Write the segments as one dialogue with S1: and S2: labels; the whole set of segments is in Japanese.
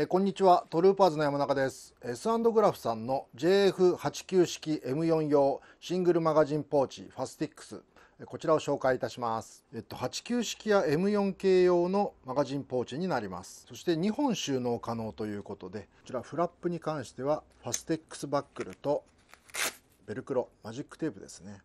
S1: えこんにちはトルーパーズの山中です s グラフさんの JF89 式 M4 用シングルマガジンポーチファスティックスこちらを紹介いたします。えっと、89式や M4 系用のマガジンポーチになります。そして2本収納可能ということで、こちらフラップに関しては、ファステックスバックルとベルクロ、マジックテープですね。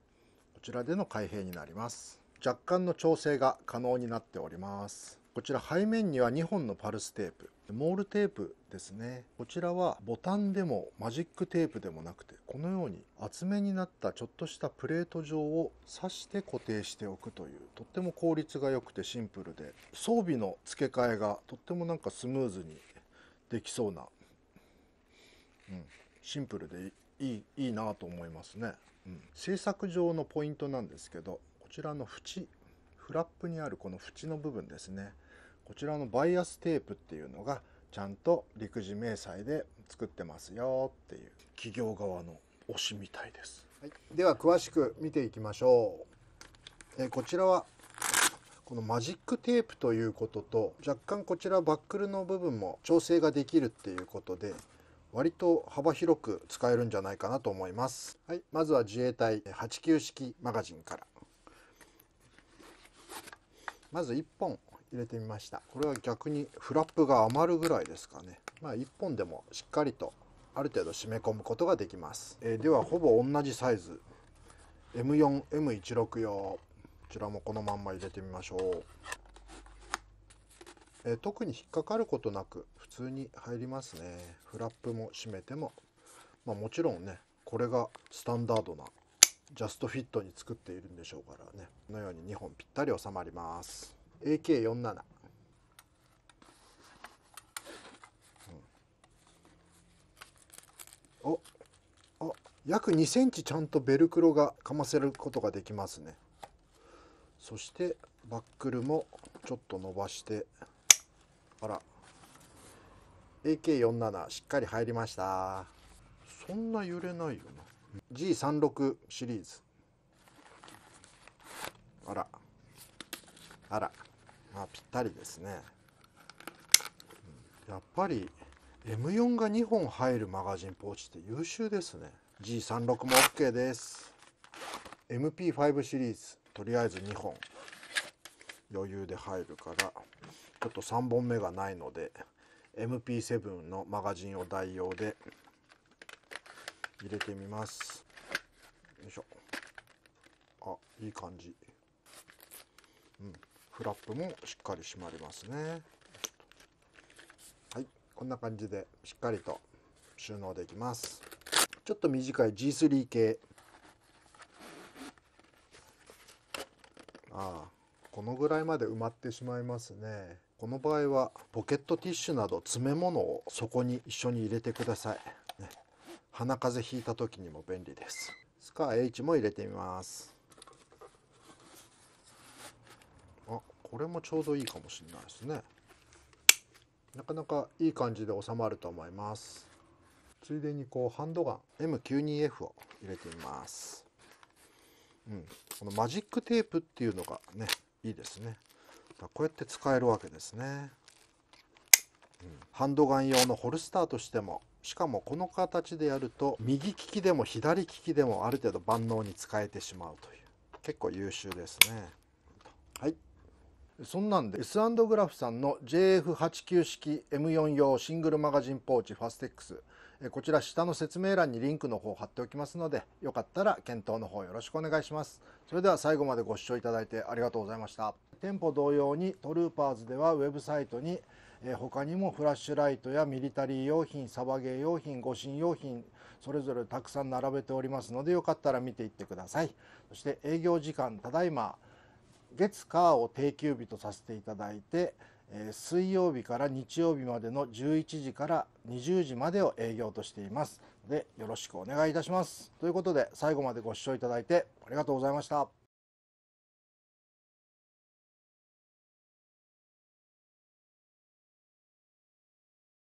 S1: こちらでの開閉になります。若干の調整が可能になっております。こちら背面には2本のパルステープモールテープですねこちらはボタンでもマジックテープでもなくてこのように厚めになったちょっとしたプレート状を刺して固定しておくというとっても効率が良くてシンプルで装備の付け替えがとってもなんかスムーズにできそうな、うん、シンプルでいいいいなと思いますね、うん、制作上のポイントなんですけどこちらの縁ラップにあるこの縁の部分ですねこちらのバイアステープっていうのがちゃんと陸自明細で作ってますよっていう企業側の推しみたいです、はい、では詳しく見ていきましょうえこちらはこのマジックテープということと若干こちらバックルの部分も調整ができるっていうことで割と幅広く使えるんじゃないかなと思います。はい、まずは自衛隊89式マガジンから。まず1本入れてみましたこれは逆にフラップが余るぐらいですかねまあ1本でもしっかりとある程度締め込むことができます、えー、ではほぼ同じサイズ M4M16 用こちらもこのまんま入れてみましょう、えー、特に引っかかることなく普通に入りますねフラップも締めても、まあ、もちろんねこれがスタンダードなジャストフィットに作っているんでしょうからねこのように2本ぴったり収まります AK47 おあ約2センチちゃんとベルクロがかませることができますねそしてバックルもちょっと伸ばしてあら AK47 しっかり入りましたそんな揺れないよな G36 シリーズあらあらまあぴったりですねやっぱり M4 が2本入るマガジンポーチって優秀ですね G36 も OK です MP5 シリーズとりあえず2本余裕で入るからちょっと3本目がないので MP7 のマガジンを代用で入れてみますよいしょあいい感じうんフラップもしっかり閉まりますねはいこんな感じでしっかりと収納できますちょっと短い G3 系ああこのぐらいまで埋まってしまいますねこの場合はポケットティッシュなど詰め物をそこに一緒に入れてください鼻風邪ひいた時にも便利ですスカー H も入れてみますあこれもちょうどいいかもしれないですねなかなかいい感じで収まると思いますついでにこうハンドガン M92F を入れてみますうん、このマジックテープっていうのがねいいですねこうやって使えるわけですね、うん、ハンドガン用のホルスターとしてもしかもこの形でやると右利きでも左利きでもある程度万能に使えてしまうという結構優秀ですねはいそんなんで S& グラフさんの JF89 式 M4 用シングルマガジンポーチファステックスこちら下の説明欄にリンクの方を貼っておきますのでよかったら検討の方よろしくお願いしますそれでは最後までご視聴いただいてありがとうございました店舗同様にトルーパーズではウェブサイトに他にもフラッシュライトやミリタリー用品サバゲー用品護身用品それぞれたくさん並べておりますのでよかったら見ていってくださいそして営業時間ただいま月火を定休日とさせていただいて、え水曜日から日曜日までの11時から20時までを営業としていますでよろしくお願いいたしますということで最後までご視聴いただいてありがとうございました